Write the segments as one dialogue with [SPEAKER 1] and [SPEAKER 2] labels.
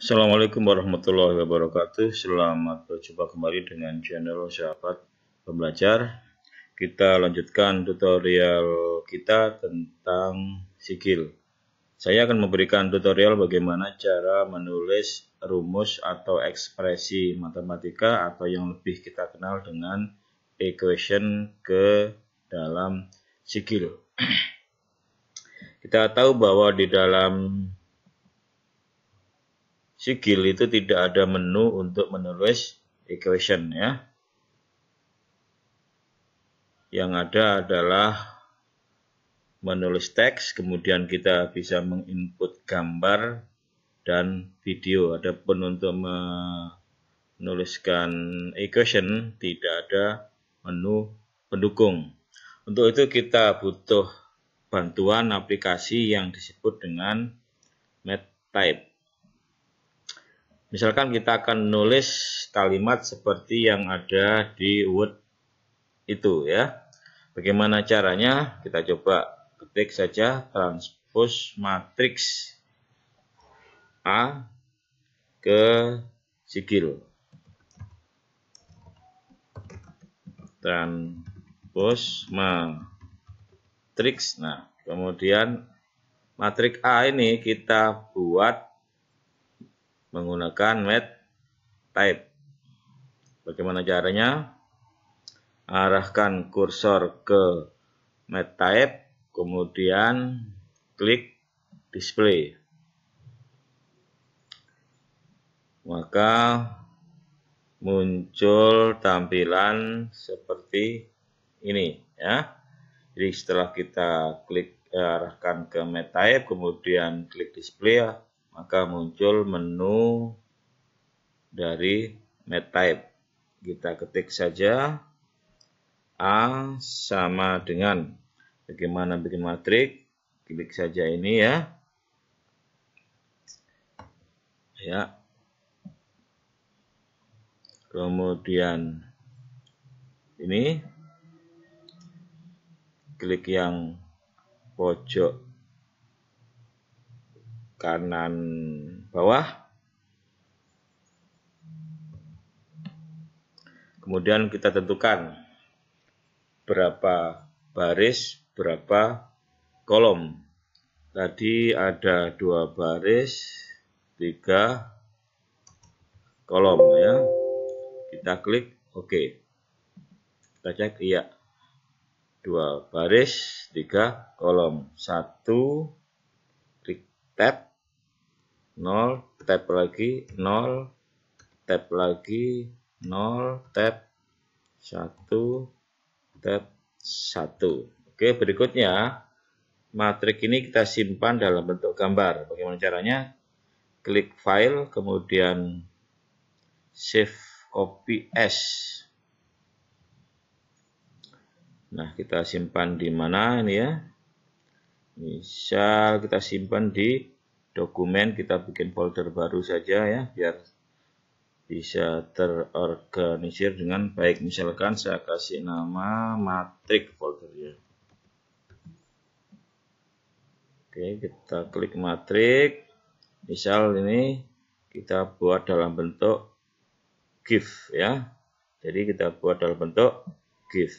[SPEAKER 1] Assalamualaikum warahmatullahi wabarakatuh Selamat berjumpa kembali dengan channel sahabat pembelajar Kita lanjutkan tutorial kita tentang sikil Saya akan memberikan tutorial bagaimana cara menulis rumus atau ekspresi matematika Atau yang lebih kita kenal dengan equation ke dalam sikil Kita tahu bahwa di dalam sigil itu tidak ada menu untuk menulis equation ya. Yang ada adalah menulis teks, kemudian kita bisa menginput gambar dan video. Adapun untuk menuliskan equation tidak ada menu pendukung. Untuk itu kita butuh bantuan aplikasi yang disebut dengan MathType. Misalkan kita akan nulis kalimat seperti yang ada di Word itu ya. Bagaimana caranya? Kita coba ketik saja transpose matrix A ke sigil. Transpose matrix. Nah, kemudian matrix A ini kita buat menggunakan met type. Bagaimana caranya? Arahkan kursor ke met type, kemudian klik display. Maka muncul tampilan seperti ini ya. Jadi setelah kita klik eh, arahkan ke met type, kemudian klik display ya maka muncul menu dari type. Kita ketik saja A sama dengan bagaimana bikin matrik. Klik saja ini ya. Ya. Kemudian ini klik yang pojok kanan bawah. Kemudian kita tentukan berapa baris, berapa kolom. Tadi ada dua baris, tiga kolom ya. Kita klik OK. Kita cek iya. Dua baris, tiga kolom. Satu, klik tab, 0 tap lagi 0 tap lagi 0 tap 1 tap 1 oke berikutnya matrik ini kita simpan dalam bentuk gambar bagaimana caranya klik file kemudian save copy as nah kita simpan di mana ini ya misal kita simpan di dokumen kita bikin folder baru saja ya biar bisa terorganisir dengan baik misalkan saya kasih nama matrik foldernya oke kita klik matrik misal ini kita buat dalam bentuk GIF ya jadi kita buat dalam bentuk GIF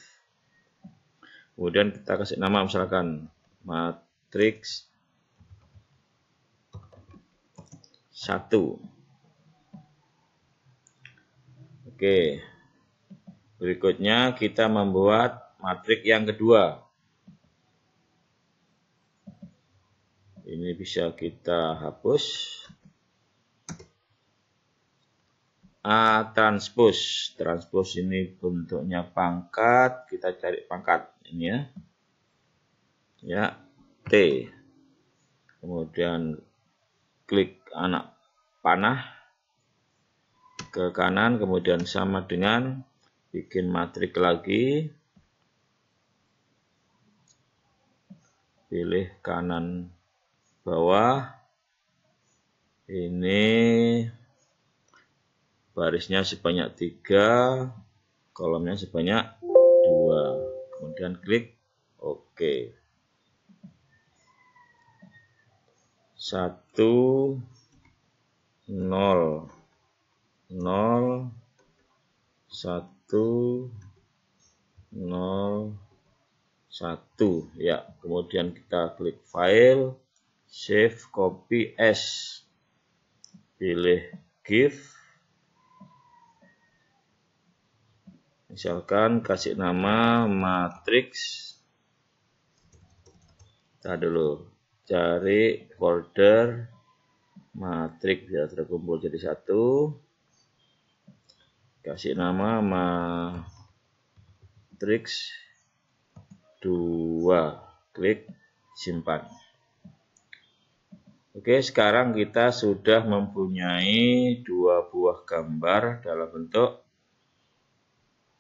[SPEAKER 1] kemudian kita kasih nama misalkan matrix satu. Oke. Berikutnya kita membuat matriks yang kedua. Ini bisa kita hapus. A transpose. Transpose ini bentuknya pangkat. Kita cari pangkat ini ya. Ya, T. Kemudian klik anak panah ke kanan kemudian sama dengan bikin matrik lagi pilih kanan bawah ini barisnya sebanyak tiga kolomnya sebanyak dua kemudian klik oke OK. satu nol nol satu nol satu ya kemudian kita klik file save copy s pilih GIF misalkan kasih nama matrix kita dulu cari folder matriks ya terkumpul jadi satu kasih nama matriks 2 klik simpan Oke sekarang kita sudah mempunyai dua buah gambar dalam bentuk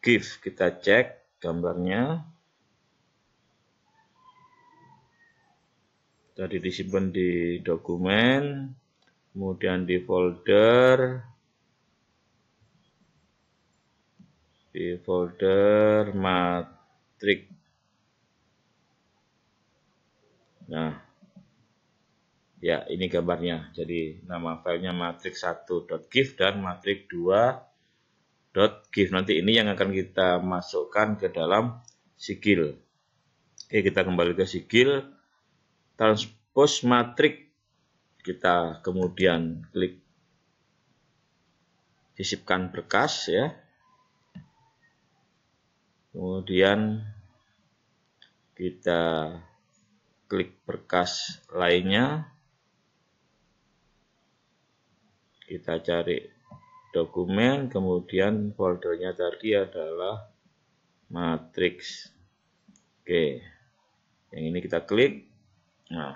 [SPEAKER 1] GIF kita cek gambarnya jadi disimpan di dokumen kemudian di folder di folder matriks nah ya ini gambarnya jadi nama filenya matrix1.gif dan matrix2.gif nanti ini yang akan kita masukkan ke dalam sigil oke kita kembali ke sigil transpose matrix kita kemudian klik sisipkan berkas ya kemudian kita klik berkas lainnya kita cari dokumen kemudian foldernya tadi adalah matrix oke yang ini kita klik Nah.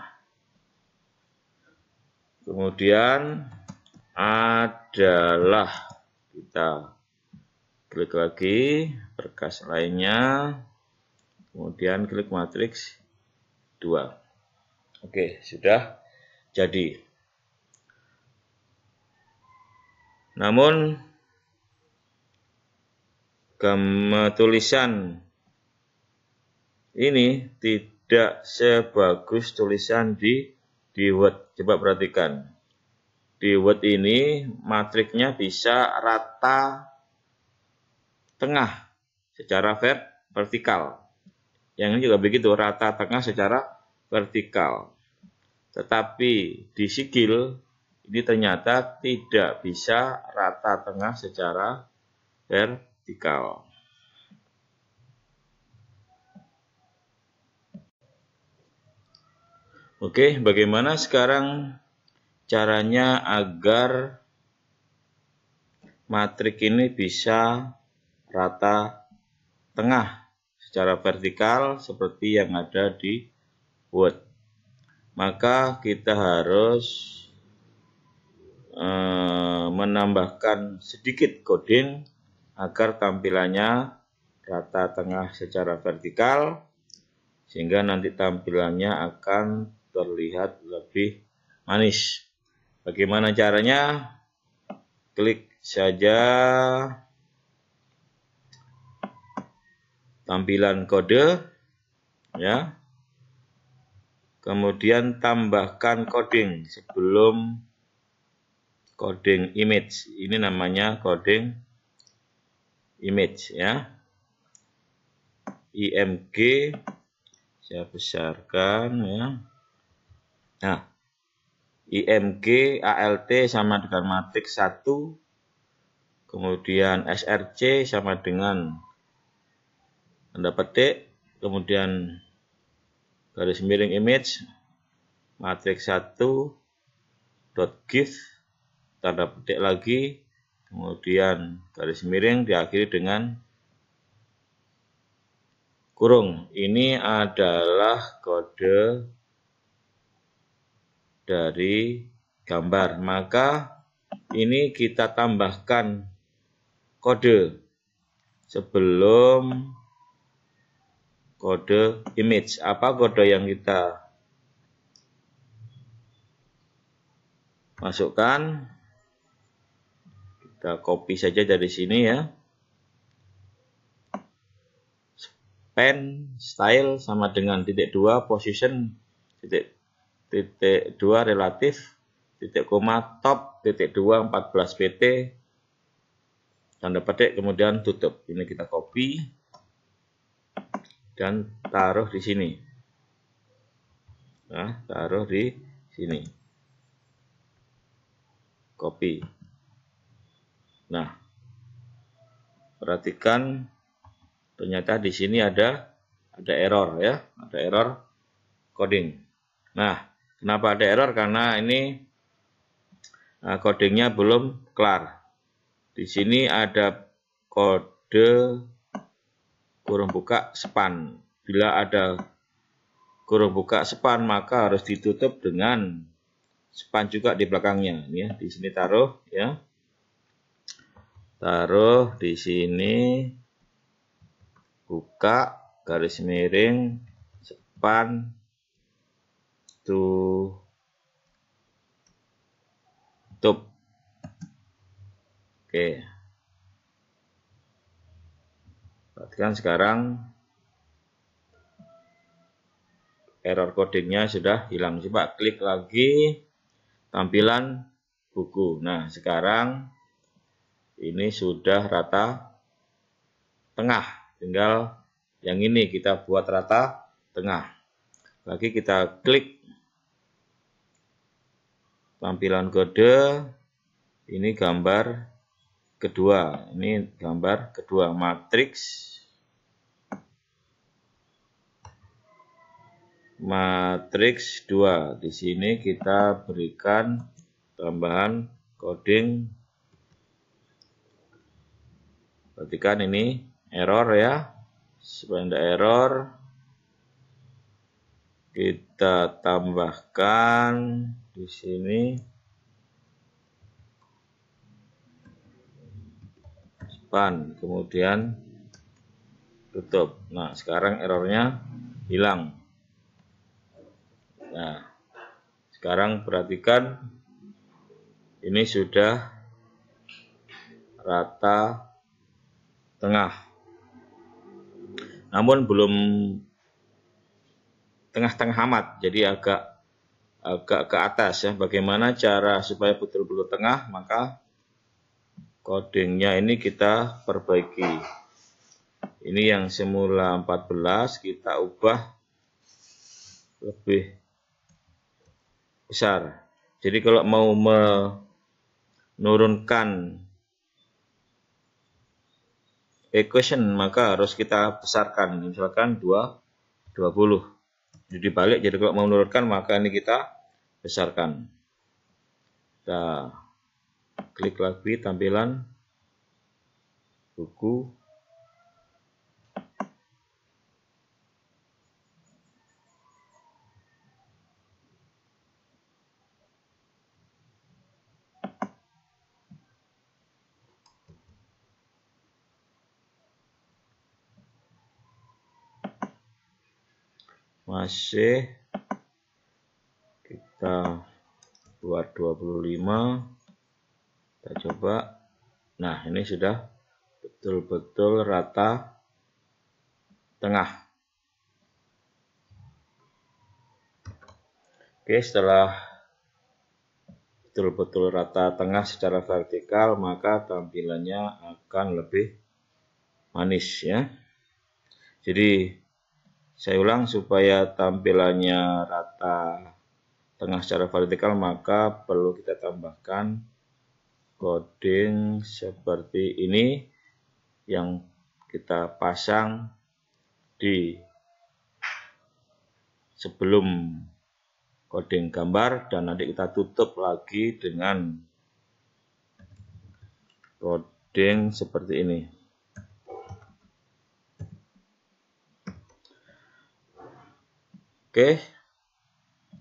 [SPEAKER 1] Kemudian adalah kita klik lagi berkas lainnya kemudian klik matriks 2 oke sudah jadi namun tulisan ini tidak tidak sebagus tulisan di di Word. Coba perhatikan. Di Word ini matriknya bisa rata tengah secara vert vertikal. Yang ini juga begitu, rata tengah secara vertikal. Tetapi di sigil ini ternyata tidak bisa rata tengah secara vertikal. Oke, bagaimana sekarang caranya agar matrik ini bisa rata tengah secara vertikal seperti yang ada di Word. Maka kita harus eh, menambahkan sedikit coding agar tampilannya rata tengah secara vertikal sehingga nanti tampilannya akan terlihat lebih manis. Bagaimana caranya? Klik saja tampilan kode ya. Kemudian tambahkan coding sebelum coding image. Ini namanya coding image ya. IMG saya besarkan ya. Nah, IMG, ALT sama dengan matriks 1, kemudian SRC sama dengan tanda petik, kemudian garis miring image, matriks 1, dot gif, tanda petik lagi, kemudian garis miring diakhiri dengan kurung. Ini adalah kode dari gambar. Maka ini kita tambahkan kode sebelum kode image. Apa kode yang kita masukkan? Kita copy saja dari sini ya. Pen, style sama dengan titik dua, position titik titik 2 relatif titik koma top titik 2 14 PT tanda petik kemudian tutup ini kita copy dan taruh di sini nah taruh di sini copy nah perhatikan ternyata di sini ada ada error ya ada error coding nah Kenapa ada error? Karena ini kodenya eh, codingnya belum kelar. Di sini ada kode kurung buka span. Bila ada kurung buka span maka harus ditutup dengan span juga di belakangnya. Ini ya, di sini taruh ya. Taruh di sini buka garis miring span to tutup oke perhatikan sekarang error codingnya sudah hilang coba klik lagi tampilan buku nah sekarang ini sudah rata tengah tinggal yang ini kita buat rata tengah lagi kita klik tampilan kode ini gambar kedua ini gambar kedua matriks matriks 2 di sini kita berikan tambahan coding perhatikan ini error ya supaya tidak error kita tambahkan di sini span kemudian tutup nah sekarang errornya hilang nah sekarang perhatikan ini sudah rata tengah namun belum tengah-tengah amat jadi agak agak eh, ke atas ya bagaimana cara supaya betul-betul tengah maka codingnya ini kita perbaiki ini yang semula 14 kita ubah lebih besar jadi kalau mau menurunkan equation maka harus kita besarkan misalkan 2 20 jadi balik jadi kalau mau menurunkan maka ini kita besarkan. Kita klik lagi tampilan buku masih 25 kita coba nah ini sudah betul-betul rata tengah oke setelah betul-betul rata tengah secara vertikal maka tampilannya akan lebih manis ya jadi saya ulang supaya tampilannya rata tengah secara vertikal maka perlu kita tambahkan coding seperti ini yang kita pasang di sebelum coding gambar dan nanti kita tutup lagi dengan coding seperti ini oke